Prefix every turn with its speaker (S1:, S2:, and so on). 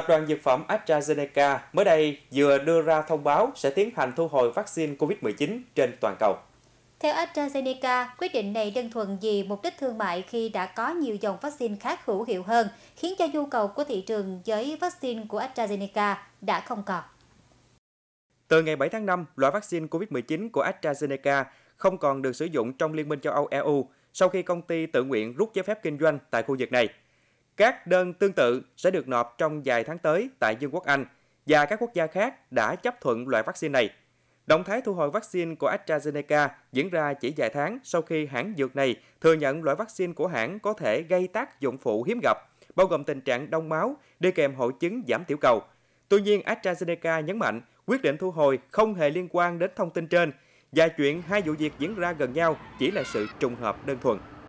S1: Tập đoàn Dược phẩm AstraZeneca mới đây vừa đưa ra thông báo sẽ tiến hành thu hồi vaccine COVID-19 trên toàn cầu.
S2: Theo AstraZeneca, quyết định này đơn thuần vì mục đích thương mại khi đã có nhiều dòng vaccine khác hữu hiệu hơn, khiến cho nhu cầu của thị trường với vaccine của AstraZeneca đã không còn.
S1: Từ ngày 7 tháng 5, loại vaccine COVID-19 của AstraZeneca không còn được sử dụng trong Liên minh châu Âu EU sau khi công ty tự nguyện rút giấy phép kinh doanh tại khu vực này. Các đơn tương tự sẽ được nộp trong vài tháng tới tại Dương quốc Anh và các quốc gia khác đã chấp thuận loại vaccine này. Động thái thu hồi vaccine của AstraZeneca diễn ra chỉ vài tháng sau khi hãng dược này thừa nhận loại vaccine của hãng có thể gây tác dụng phụ hiếm gặp, bao gồm tình trạng đông máu, đi kèm hội chứng giảm tiểu cầu. Tuy nhiên, AstraZeneca nhấn mạnh quyết định thu hồi không hề liên quan đến thông tin trên và chuyện hai vụ việc diễn ra gần nhau chỉ là sự trùng hợp đơn thuần.